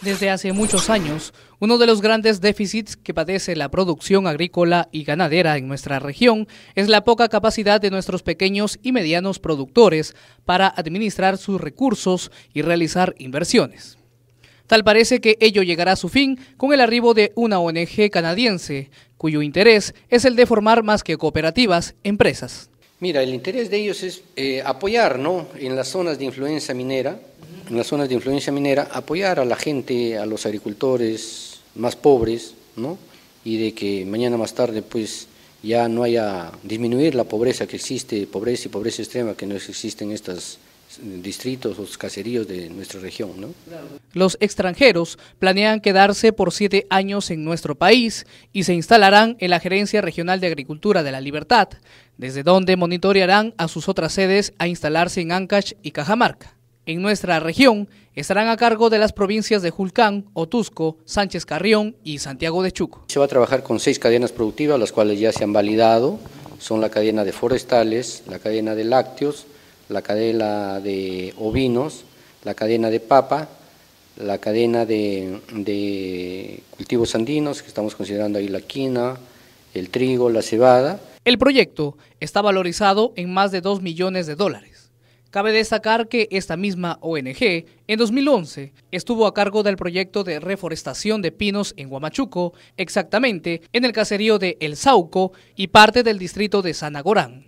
Desde hace muchos años, uno de los grandes déficits que padece la producción agrícola y ganadera en nuestra región es la poca capacidad de nuestros pequeños y medianos productores para administrar sus recursos y realizar inversiones. Tal parece que ello llegará a su fin con el arribo de una ONG canadiense, cuyo interés es el de formar más que cooperativas, empresas. Mira, el interés de ellos es eh, apoyar en las zonas de influencia minera, en las zonas de influencia minera, apoyar a la gente, a los agricultores más pobres, ¿no? y de que mañana más tarde pues ya no haya disminuir la pobreza que existe, pobreza y pobreza extrema que no existe en estos eh, distritos o caseríos de nuestra región. ¿no? Los extranjeros planean quedarse por siete años en nuestro país y se instalarán en la Gerencia Regional de Agricultura de la Libertad, desde donde monitorearán a sus otras sedes a instalarse en Ancash y Cajamarca en nuestra región estarán a cargo de las provincias de Julcán, Otusco, Sánchez Carrión y Santiago de Chuco. Se va a trabajar con seis cadenas productivas, las cuales ya se han validado. Son la cadena de forestales, la cadena de lácteos, la cadena de ovinos, la cadena de papa, la cadena de, de cultivos andinos, que estamos considerando ahí la quina, el trigo, la cebada. El proyecto está valorizado en más de 2 millones de dólares. Cabe destacar que esta misma ONG en 2011 estuvo a cargo del proyecto de reforestación de pinos en Huamachuco, exactamente en el caserío de El Sauco y parte del distrito de Sanagorán.